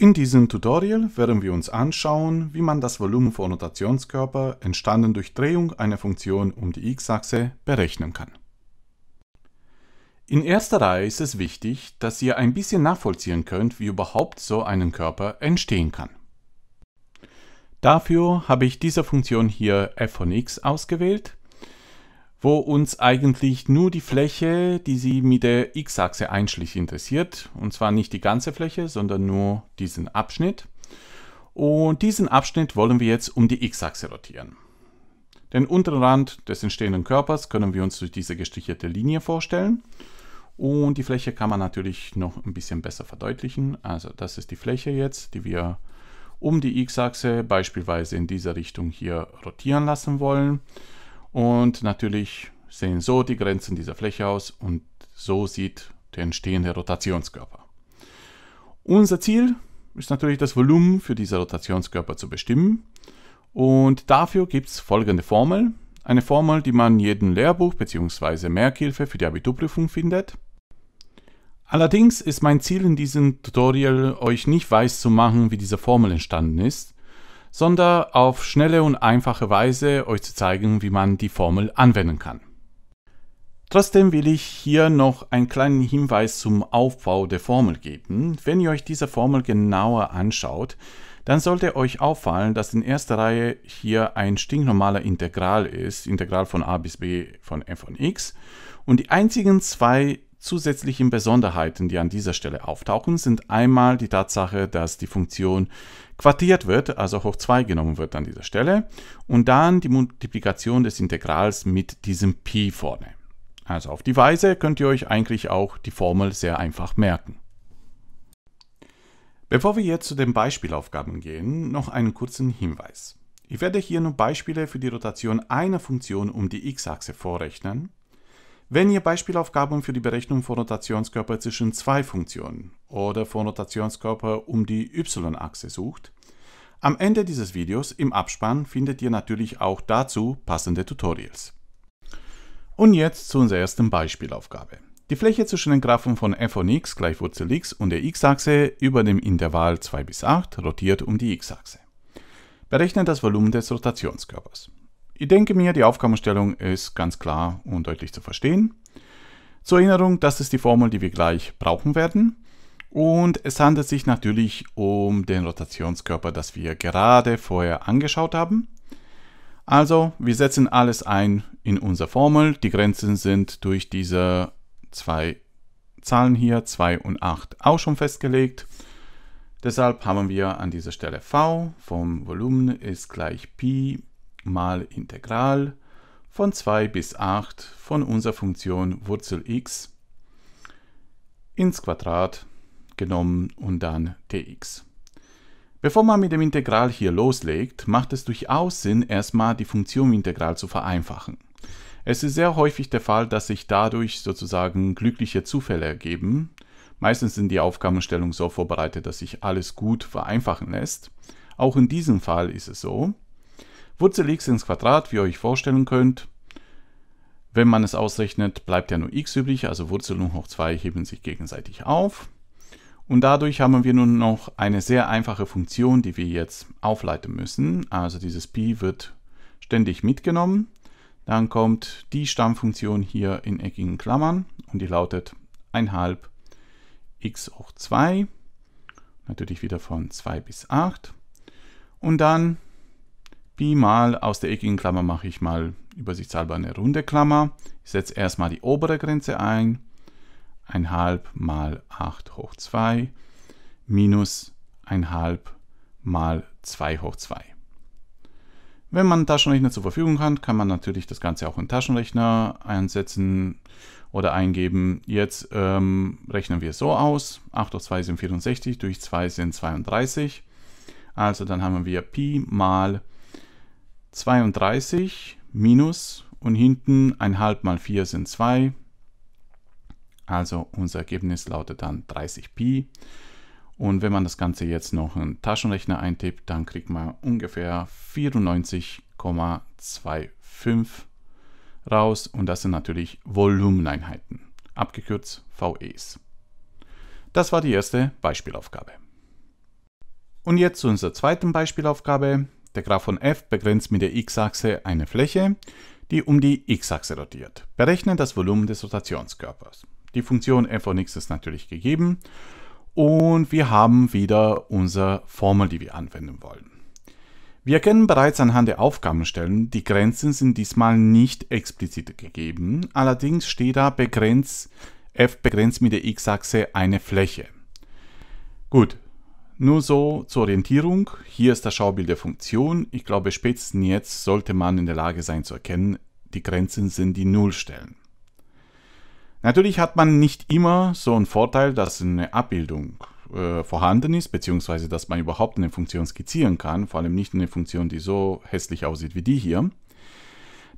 In diesem Tutorial werden wir uns anschauen, wie man das Volumen von Rotationskörper entstanden durch Drehung einer Funktion um die x-Achse berechnen kann. In erster Reihe ist es wichtig, dass ihr ein bisschen nachvollziehen könnt, wie überhaupt so einen Körper entstehen kann. Dafür habe ich diese Funktion hier f von x ausgewählt wo uns eigentlich nur die Fläche, die Sie mit der x-Achse einschließt, interessiert, und zwar nicht die ganze Fläche, sondern nur diesen Abschnitt. Und diesen Abschnitt wollen wir jetzt um die x-Achse rotieren. Den unteren Rand des entstehenden Körpers können wir uns durch diese gestrichelte Linie vorstellen. Und die Fläche kann man natürlich noch ein bisschen besser verdeutlichen. Also das ist die Fläche jetzt, die wir um die x-Achse beispielsweise in dieser Richtung hier rotieren lassen wollen. Und natürlich sehen so die Grenzen dieser Fläche aus und so sieht der entstehende Rotationskörper. Unser Ziel ist natürlich das Volumen für diese Rotationskörper zu bestimmen. Und dafür gibt es folgende Formel. Eine Formel, die man in jedem Lehrbuch bzw. Merkhilfe für die Abiturprüfung findet. Allerdings ist mein Ziel in diesem Tutorial, euch nicht weiß zu machen, wie diese Formel entstanden ist, sondern auf schnelle und einfache Weise euch zu zeigen, wie man die Formel anwenden kann. Trotzdem will ich hier noch einen kleinen Hinweis zum Aufbau der Formel geben. Wenn ihr euch diese Formel genauer anschaut, dann sollte euch auffallen, dass in erster Reihe hier ein stinknormaler Integral ist, Integral von a bis b von f von x. Und die einzigen zwei zusätzlichen Besonderheiten, die an dieser Stelle auftauchen, sind einmal die Tatsache, dass die Funktion quartiert wird, also hoch 2 genommen wird an dieser Stelle, und dann die Multiplikation des Integrals mit diesem Pi vorne. Also auf die Weise könnt ihr euch eigentlich auch die Formel sehr einfach merken. Bevor wir jetzt zu den Beispielaufgaben gehen, noch einen kurzen Hinweis. Ich werde hier nur Beispiele für die Rotation einer Funktion um die x-Achse vorrechnen wenn ihr Beispielaufgaben für die Berechnung von Rotationskörper zwischen zwei Funktionen oder von Rotationskörper um die y-Achse sucht, am Ende dieses Videos im Abspann findet ihr natürlich auch dazu passende Tutorials. Und jetzt zu unserer ersten Beispielaufgabe. Die Fläche zwischen den Graphen von f von x gleich Wurzel x und der x-Achse über dem Intervall 2 bis 8 rotiert um die x-Achse. Berechne das Volumen des Rotationskörpers. Ich denke mir, die Aufgabenstellung ist ganz klar und deutlich zu verstehen. Zur Erinnerung, das ist die Formel, die wir gleich brauchen werden. Und es handelt sich natürlich um den Rotationskörper, das wir gerade vorher angeschaut haben. Also, wir setzen alles ein in unsere Formel. Die Grenzen sind durch diese zwei Zahlen hier, 2 und 8, auch schon festgelegt. Deshalb haben wir an dieser Stelle V vom Volumen ist gleich Pi mal Integral von 2 bis 8 von unserer Funktion Wurzel x ins Quadrat genommen und dann dx. Bevor man mit dem Integral hier loslegt, macht es durchaus Sinn, erstmal die Funktion Integral zu vereinfachen. Es ist sehr häufig der Fall, dass sich dadurch sozusagen glückliche Zufälle ergeben. Meistens sind die Aufgabenstellungen so vorbereitet, dass sich alles gut vereinfachen lässt. Auch in diesem Fall ist es so. Wurzel x ins Quadrat, wie ihr euch vorstellen könnt. Wenn man es ausrechnet, bleibt ja nur x übrig, also Wurzel und hoch 2 heben sich gegenseitig auf. Und dadurch haben wir nun noch eine sehr einfache Funktion, die wir jetzt aufleiten müssen. Also dieses Pi wird ständig mitgenommen. Dann kommt die Stammfunktion hier in eckigen Klammern und die lautet 1,5 x hoch 2, natürlich wieder von 2 bis 8. Und dann Pi mal aus der eckigen Klammer mache ich mal übersichtshalber eine runde Klammer. Ich setze erstmal die obere Grenze ein. 1,5 mal 8 hoch 2 minus 1,5 mal 2 hoch 2. Wenn man einen Taschenrechner zur Verfügung hat, kann man natürlich das Ganze auch in Taschenrechner einsetzen oder eingeben. Jetzt ähm, rechnen wir so aus. 8 hoch 2 sind 64, durch 2 sind 32. Also dann haben wir Pi mal 32 minus und hinten ein halb mal 4 sind 2. Also unser Ergebnis lautet dann 30pi. Und wenn man das Ganze jetzt noch in Taschenrechner eintippt, dann kriegt man ungefähr 94,25 raus. Und das sind natürlich Volumeneinheiten, abgekürzt VEs. Das war die erste Beispielaufgabe. Und jetzt zu unserer zweiten Beispielaufgabe. Der Graph von f begrenzt mit der x-Achse eine Fläche, die um die x-Achse rotiert. Berechne das Volumen des Rotationskörpers. Die Funktion f von x ist natürlich gegeben und wir haben wieder unsere Formel, die wir anwenden wollen. Wir erkennen bereits anhand der Aufgabenstellen, die Grenzen sind diesmal nicht explizit gegeben, allerdings steht da begrenzt, f begrenzt mit der x-Achse eine Fläche. Gut, nur so zur Orientierung, hier ist das Schaubild der Funktion. Ich glaube, spätestens jetzt sollte man in der Lage sein zu erkennen, die Grenzen sind die Nullstellen. Natürlich hat man nicht immer so einen Vorteil, dass eine Abbildung äh, vorhanden ist, beziehungsweise dass man überhaupt eine Funktion skizzieren kann, vor allem nicht eine Funktion, die so hässlich aussieht wie die hier.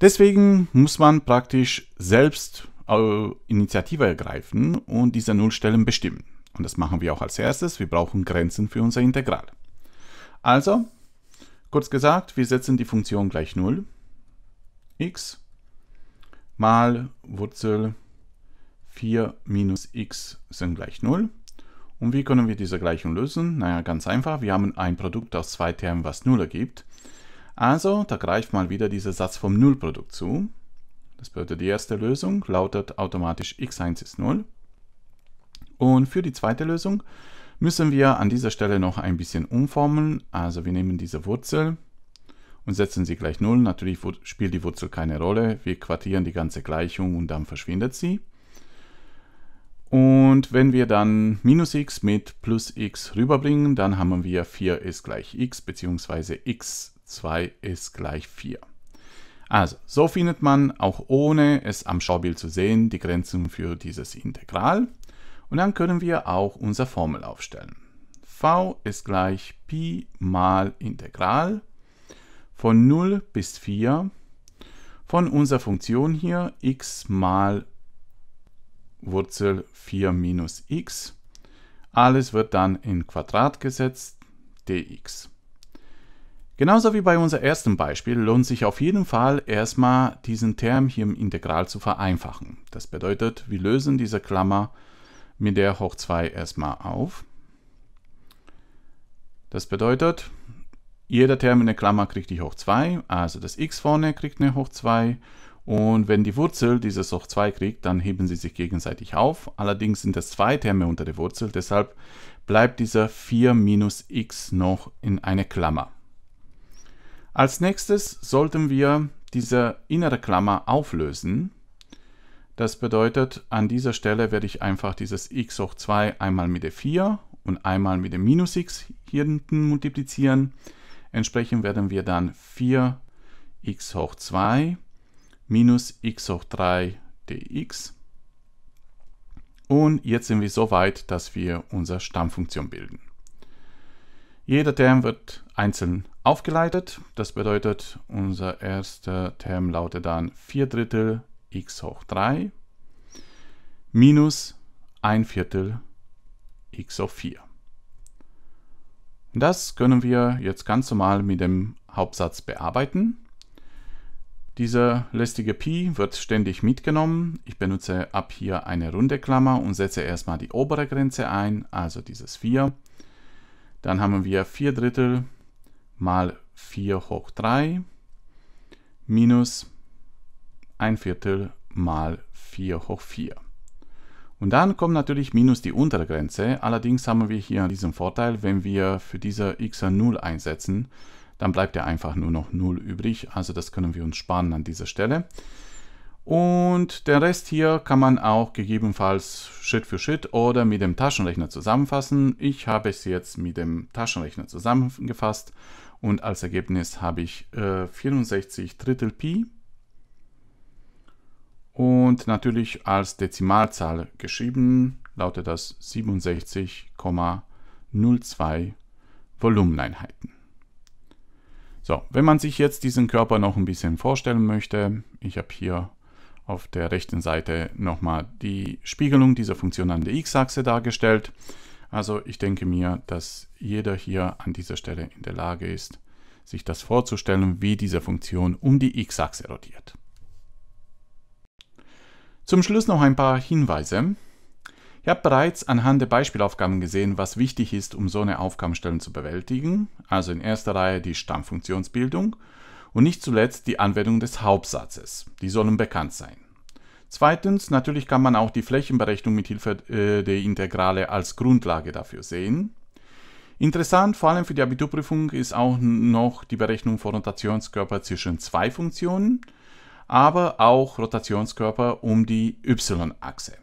Deswegen muss man praktisch selbst äh, Initiative ergreifen und diese Nullstellen bestimmen. Und das machen wir auch als erstes. Wir brauchen Grenzen für unser Integral. Also, kurz gesagt, wir setzen die Funktion gleich 0. x mal Wurzel 4 minus x sind gleich 0. Und wie können wir diese Gleichung lösen? Naja, ganz einfach. Wir haben ein Produkt aus zwei Termen, was 0 ergibt. Also, da greift mal wieder dieser Satz vom Nullprodukt zu. Das bedeutet, die erste Lösung lautet automatisch x1 ist 0. Und für die zweite Lösung müssen wir an dieser Stelle noch ein bisschen umformen. Also wir nehmen diese Wurzel und setzen sie gleich 0. Natürlich spielt die Wurzel keine Rolle. Wir quartieren die ganze Gleichung und dann verschwindet sie. Und wenn wir dann minus x mit plus x rüberbringen, dann haben wir 4 ist gleich x, beziehungsweise x2 ist gleich 4. Also, so findet man, auch ohne es am Schaubild zu sehen, die Grenzen für dieses Integral. Und dann können wir auch unsere Formel aufstellen. v ist gleich Pi mal Integral von 0 bis 4 von unserer Funktion hier x mal Wurzel 4 minus x. Alles wird dann in Quadrat gesetzt, dx. Genauso wie bei unserem ersten Beispiel lohnt sich auf jeden Fall erstmal diesen Term hier im Integral zu vereinfachen. Das bedeutet, wir lösen diese Klammer mit der hoch 2 erstmal auf. Das bedeutet, jeder Term in der Klammer kriegt die hoch 2, also das x vorne kriegt eine hoch 2 und wenn die Wurzel dieses hoch 2 kriegt, dann heben sie sich gegenseitig auf. Allerdings sind das zwei Terme unter der Wurzel, deshalb bleibt dieser 4 minus x noch in einer Klammer. Als nächstes sollten wir diese innere Klammer auflösen das bedeutet, an dieser Stelle werde ich einfach dieses x hoch 2 einmal mit der 4 und einmal mit dem minus x hier hinten multiplizieren. Entsprechend werden wir dann 4x hoch 2 minus x hoch 3 dx. Und jetzt sind wir so weit, dass wir unsere Stammfunktion bilden. Jeder Term wird einzeln aufgeleitet. Das bedeutet, unser erster Term lautet dann 4 Drittel x hoch 3 minus 1 Viertel x hoch 4. Das können wir jetzt ganz normal mit dem Hauptsatz bearbeiten. Dieser lästige Pi wird ständig mitgenommen. Ich benutze ab hier eine runde Klammer und setze erstmal die obere Grenze ein, also dieses 4. Dann haben wir 4 Drittel mal 4 hoch 3 minus ein Viertel mal 4 hoch 4. Und dann kommt natürlich minus die untere Grenze, allerdings haben wir hier diesen Vorteil, wenn wir für diese x 0 einsetzen, dann bleibt ja einfach nur noch 0 übrig, also das können wir uns sparen an dieser Stelle. Und den Rest hier kann man auch gegebenenfalls Schritt für Schritt oder mit dem Taschenrechner zusammenfassen. Ich habe es jetzt mit dem Taschenrechner zusammengefasst und als Ergebnis habe ich äh, 64 Drittel Pi und natürlich als Dezimalzahl geschrieben, lautet das 67,02 Volumeneinheiten. So, wenn man sich jetzt diesen Körper noch ein bisschen vorstellen möchte, ich habe hier auf der rechten Seite nochmal die Spiegelung dieser Funktion an der x-Achse dargestellt. Also ich denke mir, dass jeder hier an dieser Stelle in der Lage ist, sich das vorzustellen, wie diese Funktion um die x-Achse rotiert. Zum Schluss noch ein paar Hinweise. Ich habe bereits anhand der Beispielaufgaben gesehen, was wichtig ist, um so eine Aufgabenstellung zu bewältigen, also in erster Reihe die Stammfunktionsbildung und nicht zuletzt die Anwendung des Hauptsatzes. Die sollen bekannt sein. Zweitens, natürlich kann man auch die Flächenberechnung mit Hilfe äh, der Integrale als Grundlage dafür sehen. Interessant, vor allem für die Abiturprüfung, ist auch noch die Berechnung von Rotationskörper zwischen zwei Funktionen aber auch Rotationskörper um die Y-Achse.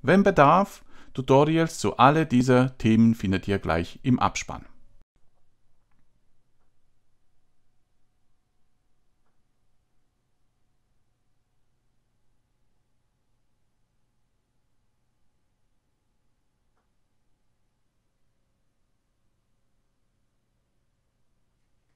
Wenn Bedarf, Tutorials zu alle dieser Themen findet ihr gleich im Abspann.